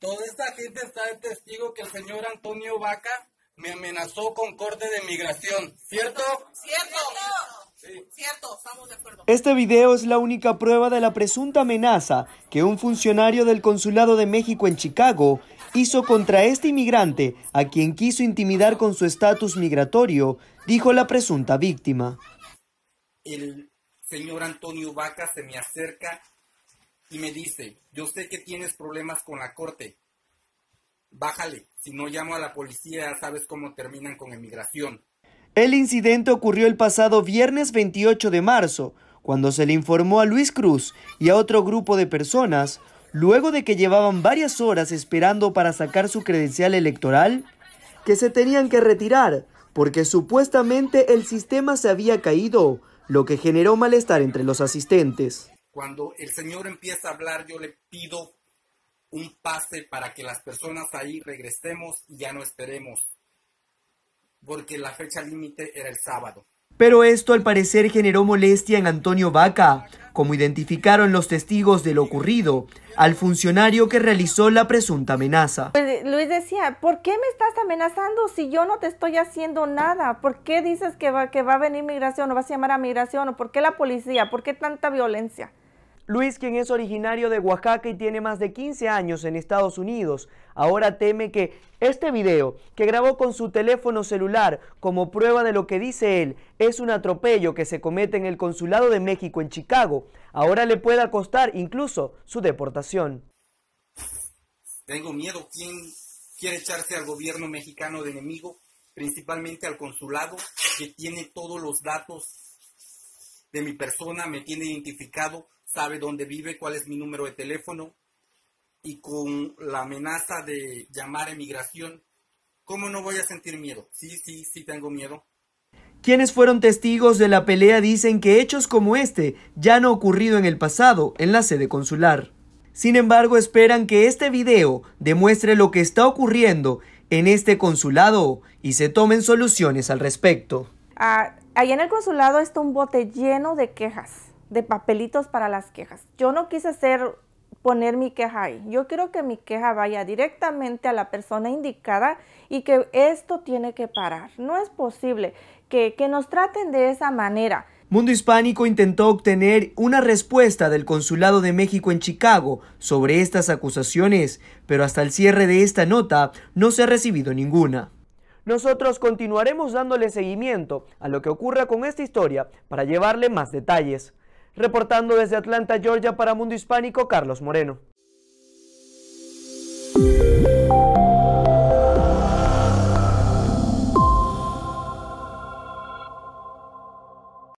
Toda esta gente está de testigo que el señor Antonio Vaca me amenazó con corte de migración, ¿cierto? ¡Cierto! Cierto, estamos de acuerdo. Este video es la única prueba de la presunta amenaza que un funcionario del Consulado de México en Chicago hizo contra este inmigrante, a quien quiso intimidar con su estatus migratorio, dijo la presunta víctima. El señor Antonio Vaca se me acerca y me dice, yo sé que tienes problemas con la corte, bájale, si no llamo a la policía sabes cómo terminan con emigración. El incidente ocurrió el pasado viernes 28 de marzo, cuando se le informó a Luis Cruz y a otro grupo de personas, luego de que llevaban varias horas esperando para sacar su credencial electoral, que se tenían que retirar porque supuestamente el sistema se había caído, lo que generó malestar entre los asistentes. Cuando el Señor empieza a hablar, yo le pido un pase para que las personas ahí regresemos y ya no esperemos, porque la fecha límite era el sábado. Pero esto al parecer generó molestia en Antonio Vaca, como identificaron los testigos de lo ocurrido al funcionario que realizó la presunta amenaza. Pues, Luis decía, ¿por qué me estás amenazando si yo no te estoy haciendo nada? ¿Por qué dices que va, que va a venir migración o vas a llamar a migración? ¿O por qué la policía? ¿Por qué tanta violencia? Luis, quien es originario de Oaxaca y tiene más de 15 años en Estados Unidos, ahora teme que este video que grabó con su teléfono celular como prueba de lo que dice él es un atropello que se comete en el Consulado de México en Chicago, ahora le pueda costar incluso su deportación. Tengo miedo, ¿quién quiere echarse al gobierno mexicano de enemigo? Principalmente al consulado que tiene todos los datos de mi persona, me tiene identificado sabe dónde vive, cuál es mi número de teléfono, y con la amenaza de llamar a emigración, ¿cómo no voy a sentir miedo? Sí, sí, sí tengo miedo. Quienes fueron testigos de la pelea dicen que hechos como este ya han ocurrido en el pasado en la sede consular. Sin embargo, esperan que este video demuestre lo que está ocurriendo en este consulado y se tomen soluciones al respecto. Ahí en el consulado está un bote lleno de quejas de papelitos para las quejas. Yo no quise hacer poner mi queja ahí. Yo quiero que mi queja vaya directamente a la persona indicada y que esto tiene que parar. No es posible que, que nos traten de esa manera. Mundo Hispánico intentó obtener una respuesta del Consulado de México en Chicago sobre estas acusaciones, pero hasta el cierre de esta nota no se ha recibido ninguna. Nosotros continuaremos dándole seguimiento a lo que ocurra con esta historia para llevarle más detalles. Reportando desde Atlanta, Georgia, para Mundo Hispánico, Carlos Moreno.